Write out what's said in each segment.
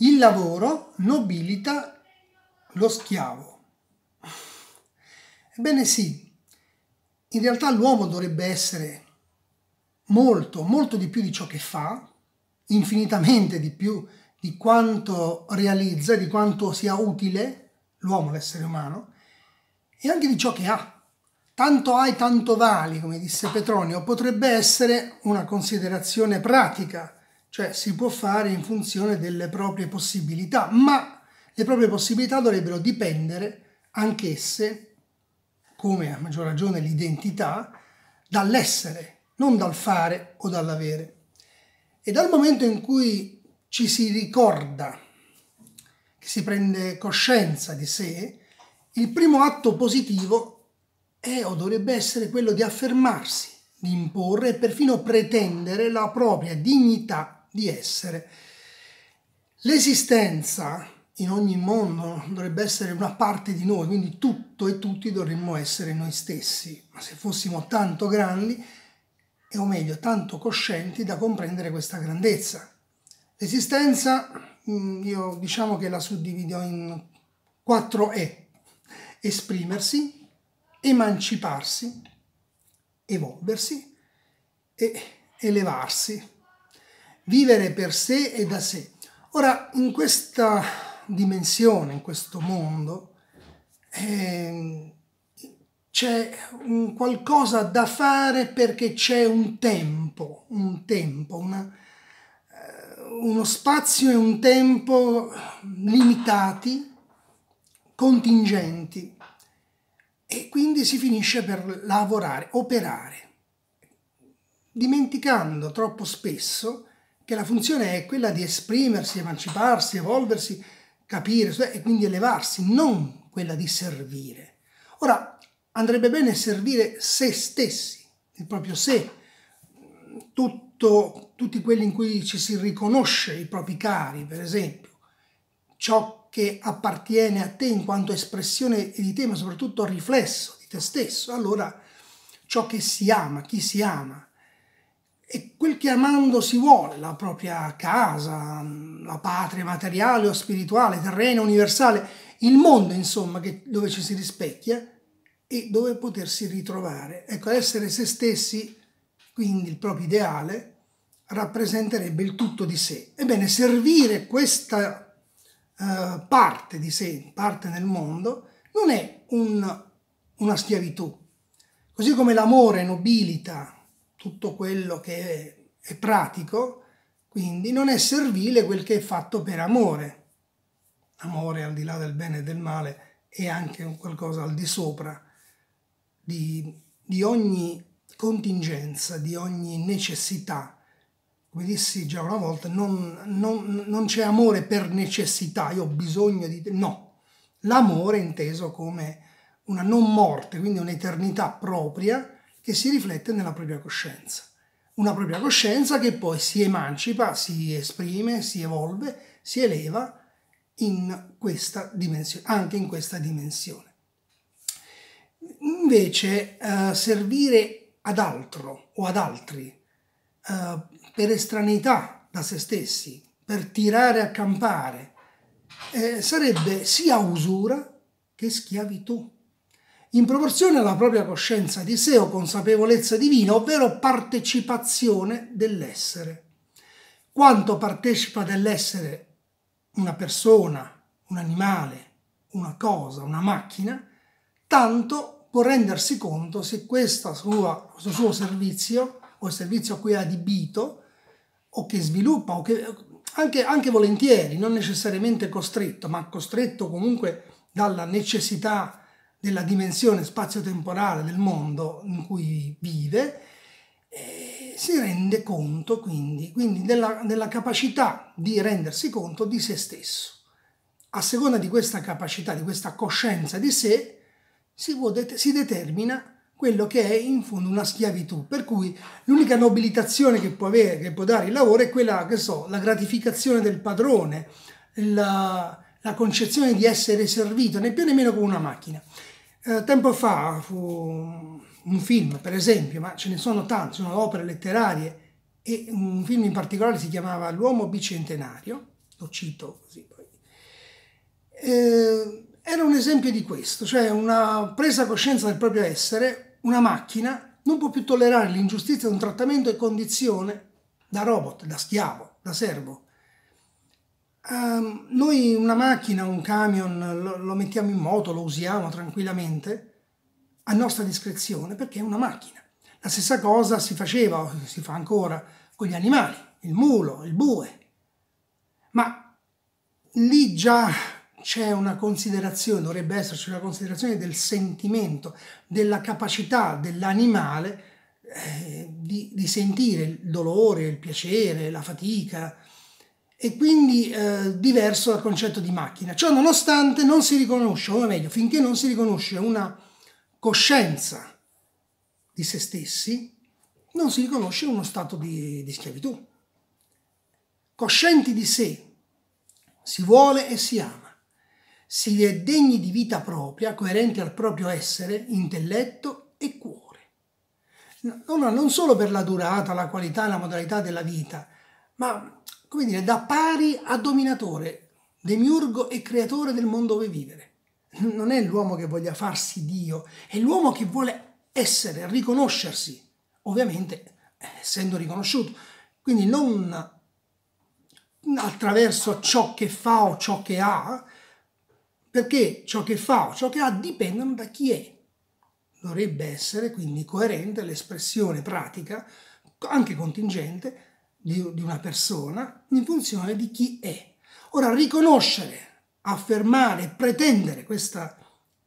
Il lavoro nobilita lo schiavo. Ebbene sì, in realtà l'uomo dovrebbe essere molto, molto di più di ciò che fa, infinitamente di più di quanto realizza, di quanto sia utile l'uomo, l'essere umano, e anche di ciò che ha. Tanto hai, tanto vali, come disse Petronio, potrebbe essere una considerazione pratica cioè si può fare in funzione delle proprie possibilità, ma le proprie possibilità dovrebbero dipendere anch'esse, come a maggior ragione l'identità, dall'essere, non dal fare o dall'avere. E dal momento in cui ci si ricorda, che si prende coscienza di sé, il primo atto positivo è o dovrebbe essere quello di affermarsi, di imporre e perfino pretendere la propria dignità di essere. L'esistenza in ogni mondo dovrebbe essere una parte di noi, quindi tutto e tutti dovremmo essere noi stessi, ma se fossimo tanto grandi, o meglio tanto coscienti da comprendere questa grandezza. L'esistenza, mm, io diciamo che la suddivido in quattro E, esprimersi, emanciparsi, evolversi e elevarsi vivere per sé e da sé. Ora, in questa dimensione, in questo mondo, eh, c'è un qualcosa da fare perché c'è un tempo, un tempo, una, eh, uno spazio e un tempo limitati, contingenti, e quindi si finisce per lavorare, operare, dimenticando troppo spesso che la funzione è quella di esprimersi, emanciparsi, evolversi, capire e quindi elevarsi, non quella di servire. Ora, andrebbe bene servire se stessi, il proprio sé, tutto, tutti quelli in cui ci si riconosce, i propri cari, per esempio, ciò che appartiene a te in quanto espressione di te, ma soprattutto riflesso di te stesso. Allora, ciò che si ama, chi si ama, e quel che amando si vuole, la propria casa, la patria materiale o spirituale, terrena, universale, il mondo insomma che, dove ci si rispecchia e dove potersi ritrovare. Ecco, essere se stessi, quindi il proprio ideale, rappresenterebbe il tutto di sé. Ebbene, servire questa eh, parte di sé, parte nel mondo, non è un, una schiavitù. Così come l'amore nobilita tutto quello che è, è pratico, quindi non è servile quel che è fatto per amore. Amore al di là del bene e del male è anche un qualcosa al di sopra di, di ogni contingenza, di ogni necessità come dissi già una volta, non, non, non, c'è amore per necessità, io ho bisogno di te. No, l'amore è inteso come una non morte, quindi un'eternità propria che si riflette nella propria coscienza. Una propria coscienza che poi si emancipa, si esprime, si evolve, si eleva in questa dimensione, anche in questa dimensione. Invece eh, servire ad altro o ad altri eh, per estraneità da se stessi, per tirare a campare, eh, sarebbe sia usura che schiavitù in proporzione alla propria coscienza di sé o consapevolezza divina, ovvero partecipazione dell'essere. Quanto partecipa dell'essere una persona, un animale, una cosa, una macchina, tanto può rendersi conto se sua, questo suo servizio o il servizio a cui è adibito o che sviluppa o che anche, anche volentieri, non necessariamente costretto, ma costretto comunque dalla necessità della dimensione spazio-temporale del mondo in cui vive, eh, si rende conto quindi, quindi della, della capacità di rendersi conto di se stesso. A seconda di questa capacità, di questa coscienza di sé, si, può, si determina quello che è in fondo una schiavitù, per cui l'unica nobilitazione che può, avere, che può dare il lavoro è quella, che so, la gratificazione del padrone, la, la concezione di essere servito, né più né meno come una macchina. Eh, tempo fa fu un film, per esempio, ma ce ne sono tanti, sono opere letterarie e un film in particolare si chiamava L'uomo bicentenario, lo cito così poi. Eh, era un esempio di questo, cioè una presa coscienza del proprio essere, una macchina non può più tollerare l'ingiustizia di un trattamento e condizione da robot, da schiavo, da servo, Um, noi una macchina, un camion, lo, lo mettiamo in moto, lo usiamo tranquillamente a nostra discrezione perché è una macchina. La stessa cosa si faceva, si fa ancora, con gli animali, il mulo, il bue. Ma lì già c'è una considerazione, dovrebbe esserci una considerazione del sentimento, della capacità dell'animale eh, di, di, sentire il dolore, il piacere, la fatica, e quindi eh, diverso dal concetto di macchina. Ciò nonostante non si riconosce, o meglio, finché non si riconosce una coscienza di se stessi, non si riconosce uno stato di, di schiavitù. Coscienti di sé, si vuole e si ama, si è degni di vita propria, coerenti al proprio essere, intelletto e cuore. Non, non solo per la durata, la qualità e la modalità della vita, ma come dire, da pari a dominatore, demiurgo e creatore del mondo dove vivere. Non è l'uomo che voglia farsi Dio, è l'uomo che vuole essere, riconoscersi, ovviamente essendo riconosciuto. Quindi non attraverso ciò che fa o ciò che ha, perché ciò che fa o ciò che ha dipendono da chi è. Dovrebbe essere quindi coerente l'espressione pratica, anche contingente, di, di una persona in funzione di chi è. Ora, riconoscere, affermare, pretendere questa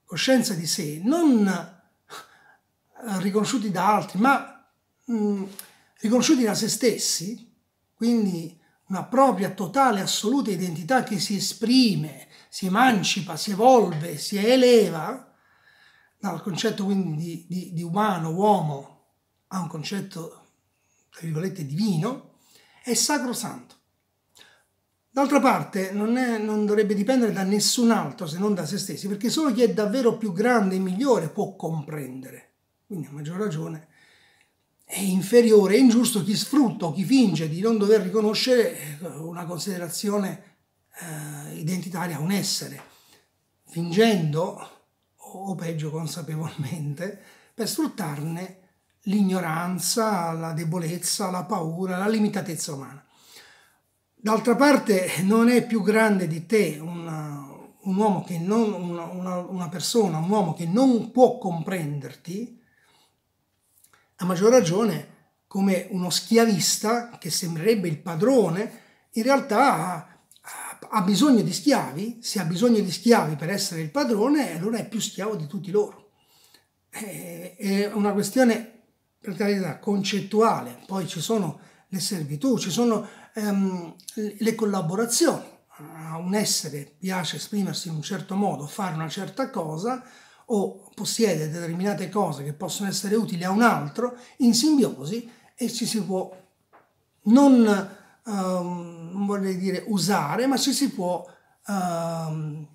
coscienza di sé, non eh, riconosciuti da altri, ma mh, mm, riconosciuti da se stessi, quindi una propria totale, assoluta identità che si esprime, si emancipa, si evolve, si eleva dal concetto quindi di, di, di umano, uomo, a un concetto, tra virgolette, divino, è sacrosanto. D'altra parte non, è, non, dovrebbe dipendere da nessun altro se non da se stessi, perché solo chi è davvero più grande e migliore può comprendere. Quindi a maggior ragione è inferiore, è ingiusto chi sfrutta o chi finge di non dover riconoscere eh, una considerazione eh, identitaria a un essere, fingendo o peggio consapevolmente per sfruttarne l'ignoranza, la debolezza, la paura, la limitatezza umana. D'altra parte non è più grande di te una, uh, un uomo che non, una, una, una persona, un uomo che non può comprenderti, a maggior ragione come uno schiavista che sembrerebbe il padrone, in realtà ha, ha bisogno di schiavi, se ha bisogno di schiavi per essere il padrone, allora è più schiavo di tutti loro. È una questione per carità, concettuale, poi ci sono le servitù, ci sono ehm, le collaborazioni, a un essere piace esprimersi in un certo modo, fare una certa cosa o possiede determinate cose che possono essere utili a un altro in simbiosi e ci si può non, ehm, vorrei dire usare, ma ci si può, ehm,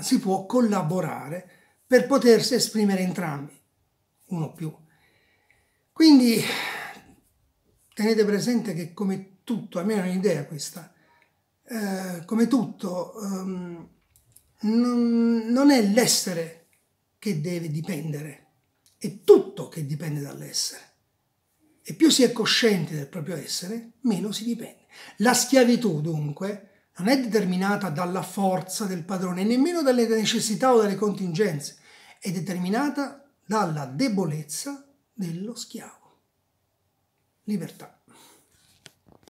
si può collaborare per potersi esprimere entrambi, uno più quindi tenete presente che come tutto, almeno è un'idea questa, eh, come tutto um, non, non è l'essere che deve dipendere, è tutto che dipende dall'essere. E più si è coscienti del proprio essere, meno si dipende. La schiavitù, dunque, non è determinata dalla forza del padrone, nemmeno dalle necessità o dalle contingenze, è determinata dalla debolezza dello schiavo. Libertà.